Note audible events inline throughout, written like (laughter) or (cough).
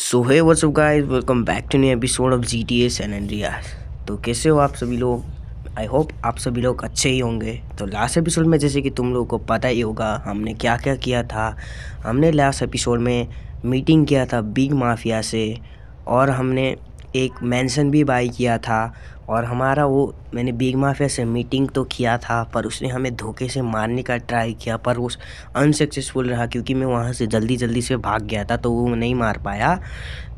so hi what's up guys welcome back to new episode of G T A San रिया तो कैसे हो आप सभी लोग आई होप आप सभी लोग अच्छे ही होंगे तो लास्ट एपिसोड में जैसे कि तुम लोगों को पता ही होगा हमने क्या क्या किया था हमने लास्ट एपिसोड में मीटिंग किया था बिग माफिया से और हमने एक मेंशन भी बाई किया था और हमारा वो मैंने बिग माफिया से मीटिंग तो किया था पर उसने हमें धोखे से मारने का ट्राई किया पर वो अनसक्सेसफुल रहा क्योंकि मैं वहाँ से जल्दी जल्दी से भाग गया था तो वो नहीं मार पाया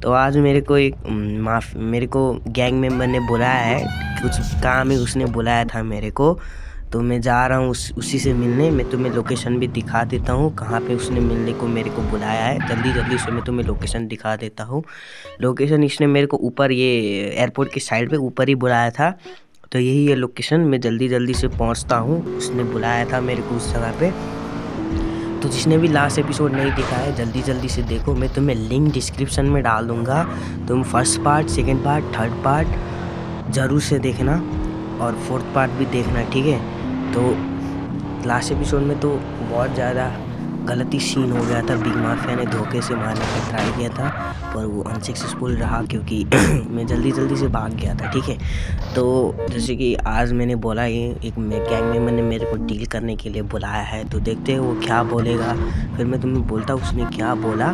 तो आज मेरे को एक माफ मेरे को गैंग मेंबर ने बुलाया है कुछ काम ही उसने बुलाया था मेरे को तो मैं जा रहा हूँ उस उसी से मिलने मैं तुम्हें लोकेशन भी दिखा देता हूँ कहाँ पे उसने मिलने को मेरे को बुलाया है जल्दी जल्दी से मैं तुम्हें लोकेशन दिखा देता हूँ लोकेशन इसने मेरे को ऊपर ये एयरपोर्ट के साइड पे ऊपर ही बुलाया था तो यही है लोकेशन मैं जल्दी जल्दी से पहुँचता हूँ उसने बुलाया था मेरे को उस जगह पर तो जिसने भी लास्ट एपिसोड नहीं देखा है जल्दी जल्दी से देखो मैं तुम्हें लिंक डिस्क्रिप्शन में डाल दूँगा तुम first part second part third part ज़रूर से देखना और फोर्थ पार्ट भी देखना ठीक है तो लास्ट एपिसोड में तो बहुत ज़्यादा गलती सीन हो गया था बिग माफिया ने धोखे से मारने का ट्राई किया था पर वो अनसक्सेसफुल रहा क्योंकि (clears throat) मैं जल्दी जल्दी से भाग गया था ठीक है तो जैसे कि आज मैंने बोला ये एक गैंग मेम्बर ने मेरे को डील करने के लिए बुलाया है तो देखते हैं वो क्या बोलेगा फिर मैं तुम्हें बोलता उसने क्या बोला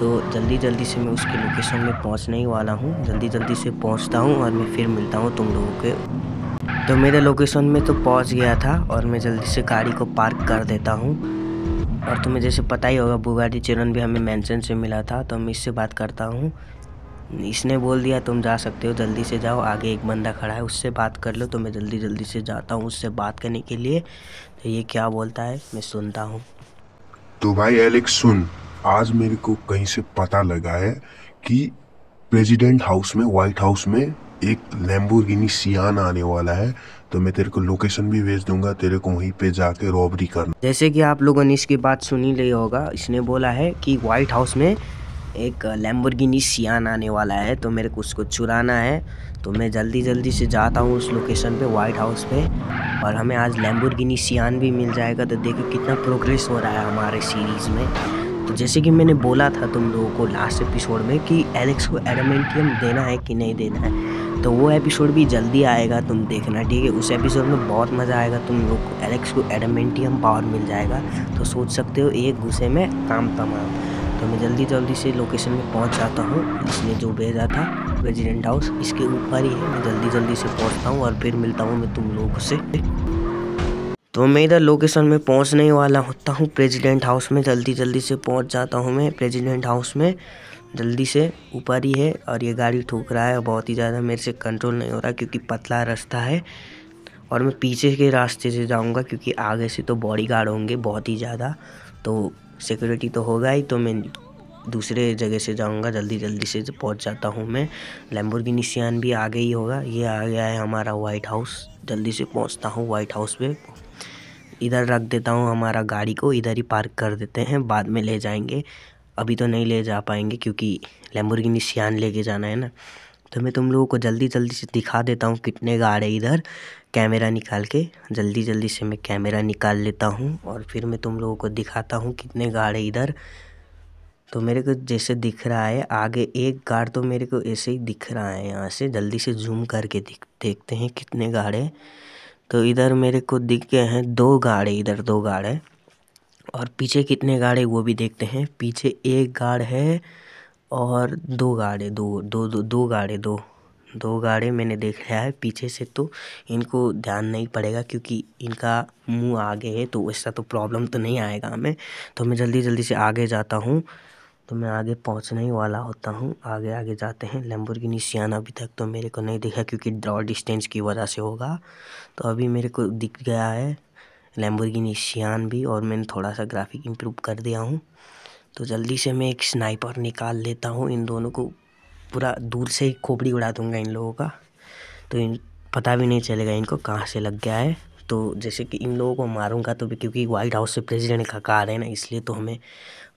तो जल्दी जल्दी से मैं उसके लोकेशन में पहुँचने ही वाला हूँ जल्दी जल्दी से पहुँचता हूँ और मैं फिर मिलता हूँ तुम लोगों के तो मेरे लोकेशन में तो पहुंच गया था और मैं जल्दी से गाड़ी को पार्क कर देता हूँ और तुम्हें जैसे पता ही होगा बुगाटी चरण भी हमें मेंशन से मिला था तो मैं इससे बात करता हूँ इसने बोल दिया तुम जा सकते हो जल्दी से जाओ आगे एक बंदा खड़ा है उससे बात कर लो तो मैं जल्दी जल्दी से जाता हूँ उससे बात करने के लिए तो ये क्या बोलता है मैं सुनता हूँ तो भाई एलेक्स सुन आज मेरे को कहीं से पता लगा है कि प्रेसिडेंट हाउस में व्हाइट हाउस में एक लैम्बोर्गिनी सियान आने वाला है तो मैं तेरे को लोकेशन भी भेज दूंगा तेरे को वहीं पे जाके रॉबरी करना जैसे कि आप लोगों ने इसकी बात सुनी ली होगा इसने बोला है कि व्हाइट हाउस में एक लैम्बोर्गिनी सियान आने वाला है तो मेरे को उसको चुराना है तो मैं जल्दी जल्दी से जाता हूँ उस लोकेशन पे व्हाइट हाउस पे और हमें आज लैम्बोर्गिनी सियान भी मिल जाएगा तो देखो कितना प्रोग्रेस हो रहा है हमारे सीरीज़ में तो जैसे कि मैंने बोला था तुम लोगों को लास्ट एपिसोड में कि एलेक्स को एडमेंटियम देना है कि नहीं देना है तो वो एपिसोड भी जल्दी आएगा तुम देखना ठीक है उस एपिसोड में बहुत मज़ा आएगा तुम लोग को एलेक्स को एडमेंटियम पावर मिल जाएगा तो सोच सकते हो एक गुस्से में काम तमाम तो मैं जल्दी जल्दी से लोकेशन में पहुंच जाता हूँ इसने जो भेजा था रेजिडेंट हाउस इसके ऊपर ही है मैं जल्दी जल्दी से पहुँचता हूँ और फिर मिलता हूँ मैं तुम लोगों से तो मैं इधर लोकेशन में पहुंचने वाला होता हूँ प्रेसिडेंट हाउस में जल्दी जल्दी से पहुंच जाता हूँ मैं प्रेसिडेंट हाउस में जल्दी से ऊपर ही है और ये गाड़ी ठोक रहा है बहुत ही ज़्यादा मेरे से कंट्रोल नहीं हो रहा क्योंकि पतला रास्ता है और मैं पीछे के रास्ते से जाऊंगा क्योंकि आगे से तो बॉडी गार्ड होंगे बहुत ही ज़्यादा तो सिक्योरिटी तो होगा ही तो मैं दूसरे जगह से जाऊंगा जल्दी जल्दी से पहुंच जाता हूं मैं लैम्बोर्गिनी निशान भी आगे ही होगा ये आ गया है हमारा वाइट हाउस जल्दी से पहुंचता हूं वाइट हाउस पे इधर रख देता हूँ हमारा गाड़ी को इधर ही पार्क कर देते हैं बाद में ले जाएंगे अभी तो नहीं ले जा पाएंगे क्योंकि लैम्बोर्गिनी सियान लेके जाना है ना तो मैं तुम लोगों को जल्दी जल्दी से दिखा देता हूँ कितने गार्ड है इधर कैमरा निकाल के जल्दी जल्दी से मैं कैमरा निकाल लेता हूँ और फिर मैं तुम लोगों को दिखाता हूँ कितने गार्ड है इधर तो मेरे को जैसे दिख रहा है आगे एक गाड़ तो मेरे को ऐसे ही दिख रहा है यहाँ से जल्दी से जूम करके दिख देखते हैं कितने है तो इधर मेरे को दिख गए हैं दो है इधर दो है और पीछे कितने गाड़े वो भी देखते हैं पीछे एक गार्ड है और दो गाड़े दो दो दो दो दो दो गाड़े मैंने देख लिया है पीछे से तो इनको ध्यान नहीं पड़ेगा क्योंकि इनका मुंह आगे है तो ऐसा तो प्रॉब्लम तो नहीं आएगा हमें तो मैं जल्दी जल्दी से आगे जाता हूँ तो मैं आगे पहुँचने ही वाला होता हूँ आगे आगे जाते हैं लैम्बोर्गिनी सियान अभी तक तो मेरे को नहीं दिखा क्योंकि ड्रॉ डिस्टेंस की वजह से होगा तो अभी मेरे को दिख गया है लैम्बोर्गिनी शियान भी और मैंने थोड़ा सा ग्राफिक इम्प्रूव कर दिया हूँ तो जल्दी से मैं एक स्नाइपर निकाल लेता हूँ इन दोनों को पूरा दूर से ही खोपड़ी उड़ा दूँगा इन लोगों का तो इन पता भी नहीं चलेगा इनको कहाँ से लग गया है तो जैसे कि इन लोगों को मारूंगा तो भी क्योंकि वाइट हाउस से प्रेसिडेंट का कार है ना इसलिए तो हमें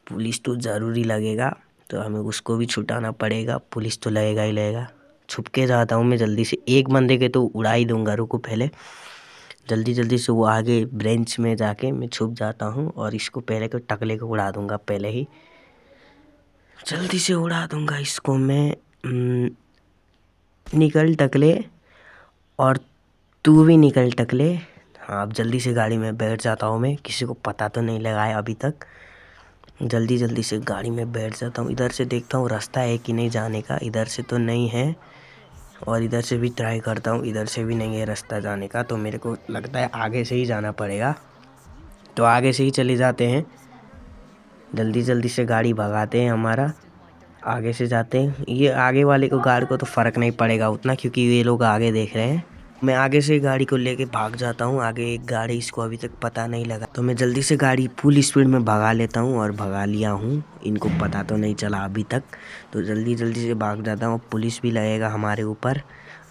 पुलिस तो ज़रूरी लगेगा तो हमें उसको भी छुटाना पड़ेगा पुलिस तो लगेगा ही लगेगा छुप के जाता हूँ मैं जल्दी से एक बंदे के तो उड़ा ही दूँगा रुको पहले जल्दी जल्दी से वो आगे ब्रेंच में जाके मैं छुप जाता हूँ और इसको पहले के टकले को उड़ा दूँगा पहले ही जल्दी से उड़ा दूँगा इसको मैं निकल टकले और तू भी निकल टकले हाँ अब जल्दी से गाड़ी में बैठ जाता हूँ मैं किसी को पता तो नहीं लगा है अभी तक जल्दी जल्दी से गाड़ी में बैठ जाता हूँ इधर से देखता हूँ रास्ता है कि नहीं जाने का इधर से तो नहीं है और इधर से भी ट्राई करता हूँ इधर से भी नहीं है रास्ता जाने का तो मेरे को लगता है आगे से ही जाना पड़ेगा तो आगे से ही चले जाते हैं जल्दी जल्दी से गाड़ी भगाते हैं हमारा आगे से जाते हैं ये आगे वाले को गाड़ को तो फ़र्क नहीं पड़ेगा उतना क्योंकि ये लोग आगे देख रहे हैं मैं आगे से गाड़ी को लेके भाग जाता हूँ आगे एक गाड़ी इसको अभी तक पता नहीं लगा तो मैं जल्दी से गाड़ी फुल स्पीड में भगा लेता हूँ और भगा लिया हूँ इनको पता तो नहीं चला अभी तक तो जल्दी जल्दी से भाग जाता हूँ पुलिस भी लगेगा हमारे ऊपर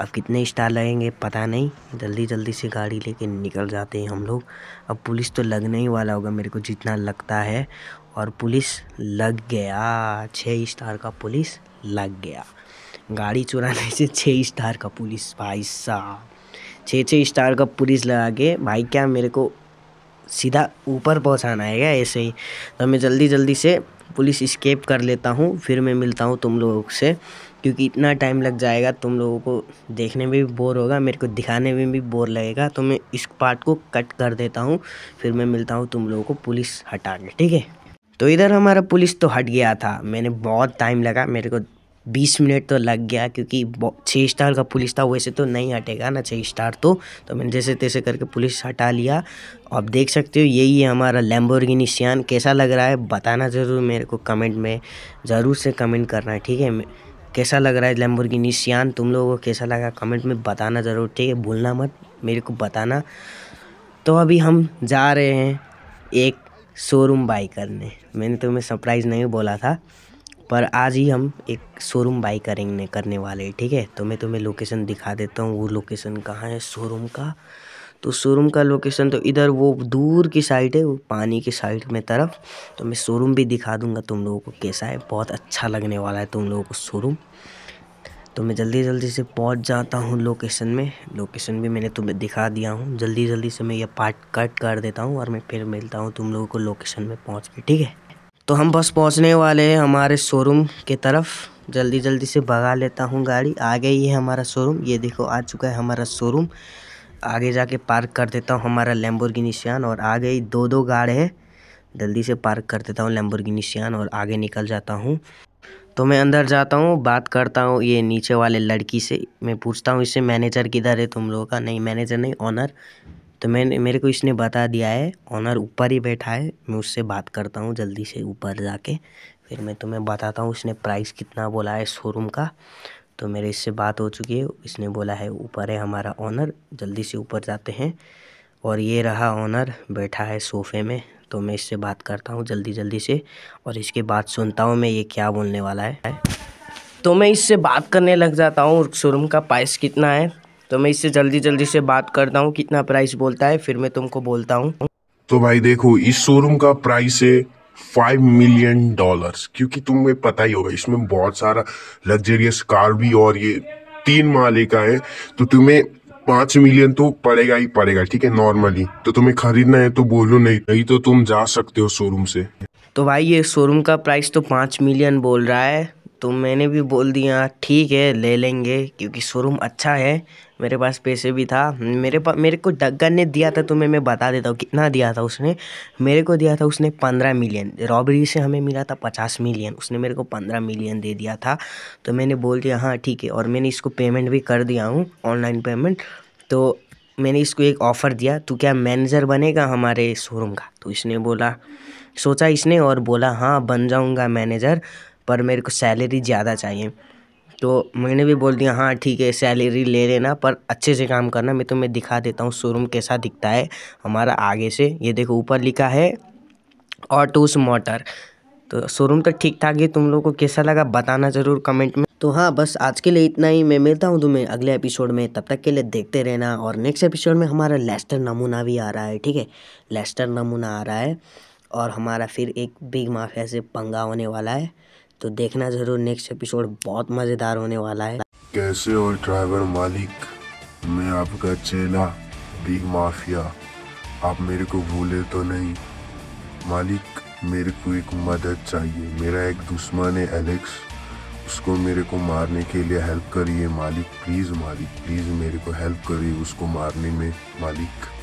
अब कितने स्टार लगेंगे पता नहीं जल्दी जल्दी से गाड़ी लेके निकल जाते हैं हम लोग अब पुलिस तो लगने ही वाला होगा मेरे को जितना लगता है और पुलिस लग गया छः स्टार का पुलिस लग गया गाड़ी चुराने से छः स्टार का पुलिस भाई साहब छः छः स्टार का पुलिस लगा के भाई क्या मेरे को सीधा ऊपर पहुंचाना है क्या ऐसे ही तो मैं जल्दी जल्दी से पुलिस स्केप कर लेता हूँ फिर मैं मिलता हूँ तुम लोगों से क्योंकि इतना टाइम लग जाएगा तुम लोगों को देखने में भी बोर होगा मेरे को दिखाने में भी बोर लगेगा तो मैं इस पार्ट को कट कर देता हूँ फिर मैं मिलता हूँ तुम लोगों को पुलिस हटा के ठीक है तो इधर हमारा पुलिस तो हट गया था मैंने बहुत टाइम लगा मेरे को बीस मिनट तो लग गया क्योंकि छः स्टार का पुलिस था वैसे तो नहीं हटेगा ना छः स्टार तो तो मैंने जैसे तैसे करके पुलिस हटा लिया आप देख सकते हो यही है हमारा लैम्बोर्गिनी सियान कैसा लग रहा है बताना ज़रूर मेरे को कमेंट में ज़रूर से कमेंट करना ठीक है कैसा लग रहा है लैम्बोर्गिनी सियान तुम लोगों को कैसा लगा कमेंट में बताना ज़रूर ठीक है भूलना मत मेरे को बताना तो अभी हम जा रहे हैं एक शोरूम बाई करने मैंने तुम्हें सरप्राइज़ नहीं बोला था पर आज ही हम एक शोरूम बाई करेंगे करने वाले हैं ठीक है तो मैं तुम्हें लोकेशन दिखा देता हूँ वो लोकेशन कहाँ है शोरूम का तो शोरूम का लोकेशन तो इधर वो दूर की साइड है वो पानी की साइड में तरफ तो मैं शोरूम भी दिखा दूंगा तुम लोगों को कैसा है बहुत अच्छा लगने वाला है तुम लोगों को शोरूम तो मैं जल्दी जल्दी से पहुंच जाता हूँ लोकेशन में लोकेशन भी मैंने तुम्हें दिखा दिया हूँ जल्दी जल्दी से मैं यह पार्ट कट कर देता हूँ और मैं फिर मिलता हूँ तुम लोगों को लोकेशन में पहुँच के ठीक है तो हम बस पहुंचने वाले हैं हमारे शोरूम के तरफ जल्दी जल्दी से भगा लेता हूं गाड़ी आ गई है हमारा शोरूम ये देखो आ चुका है हमारा शोरूम आगे जाके पार्क कर देता हूँ हमारा लेम्बोर्गिनी निशान और आ गई दो दो गाड़ है जल्दी से पार्क कर देता हूँ लेम्बोर्गिनी निशान और आगे निकल जाता हूँ तो मैं अंदर जाता हूँ बात करता हूँ ये नीचे वाले लड़की से मैं पूछता हूँ इससे मैनेजर किधर है तुम लोगों का नहीं मैनेजर नहीं ऑनर तो मैंने मेरे को इसने बता दिया है ऑनर ऊपर ही बैठा है मैं उससे बात करता हूँ जल्दी से ऊपर जाके फिर मैं तुम्हें बताता हूँ उसने प्राइस कितना बोला है शोरूम का तो मेरे इससे बात हो चुकी है इसने बोला है ऊपर है हमारा ऑनर जल्दी से ऊपर जाते हैं और ये रहा ऑनर बैठा है सोफे में तो मैं इससे बात करता हूँ जल्दी जल्दी से और इसके बाद सुनता हूँ मैं ये क्या बोलने वाला है तो मैं इससे बात करने लग जाता हूँ शोरूम का प्राइस कितना है तो मैं इससे जल्दी जल्दी से बात करता हूँ कितना प्राइस बोलता है फिर मैं तुमको बोलता हूँ तो भाई देखो इस शोरूम का प्राइस है फाइव मिलियन डॉलर्स क्योंकि तुम्हें पता ही होगा इसमें बहुत सारा लग्जरियस कार भी और ये तीन माले का है तो तुम्हें पांच मिलियन तो पड़ेगा ही पड़ेगा ठीक है नॉर्मली तो तुम्हें खरीदना है तो बोलो नहीं नहीं तो तुम जा सकते हो शोरूम से तो भाई ये शोरूम का प्राइस तो पांच मिलियन बोल रहा है तो मैंने भी बोल दिया ठीक है ले लेंगे क्योंकि शोरूम अच्छा है मेरे पास पैसे भी था मेरे पास मेरे को डगन ने दिया था तुम्हें मैं बता देता हूँ कितना दिया था उसने मेरे को दिया था उसने पंद्रह मिलियन रॉबरी से हमें मिला था पचास मिलियन उसने मेरे को पंद्रह मिलियन दे दिया था तो मैंने बोल दिया हाँ ठीक है और मैंने इसको पेमेंट भी कर दिया हूँ ऑनलाइन पेमेंट तो मैंने इसको एक ऑफ़र दिया तो क्या मैनेजर बनेगा हमारे शोरूम का तो इसने बोला सोचा इसने और बोला हाँ बन जाऊँगा मैनेजर पर मेरे को सैलरी ज़्यादा चाहिए तो मैंने भी बोल दिया हाँ ठीक है सैलरी ले लेना पर अच्छे से काम करना मैं तुम्हें दिखा देता हूँ शोरूम कैसा दिखता है हमारा आगे से ये देखो ऊपर लिखा है ऑटोस मोटर तो शोरूम तो ठीक ठाक है तुम लोगों को कैसा लगा बताना ज़रूर कमेंट में तो हाँ बस आज के लिए इतना ही मैं मिलता हूँ तुम्हें अगले एपिसोड में तब तक के लिए देखते रहना और नेक्स्ट एपिसोड में हमारा लेस्टर नमूना भी आ रहा है ठीक है लेस्टर नमूना आ रहा है और हमारा फिर एक बिग माफिया से पंगा होने वाला है तो देखना ज़रूर नेक्स्ट एपिसोड बहुत मज़ेदार होने वाला है कैसे और ड्राइवर मालिक मैं आपका चेला बिग माफिया आप मेरे को भूले तो नहीं मालिक मेरे को एक मदद चाहिए मेरा एक दुश्मन है एलेक्स उसको मेरे को मारने के लिए हेल्प करिए मालिक प्लीज़ मालिक प्लीज़ मेरे को हेल्प करिए उसको मारने में मालिक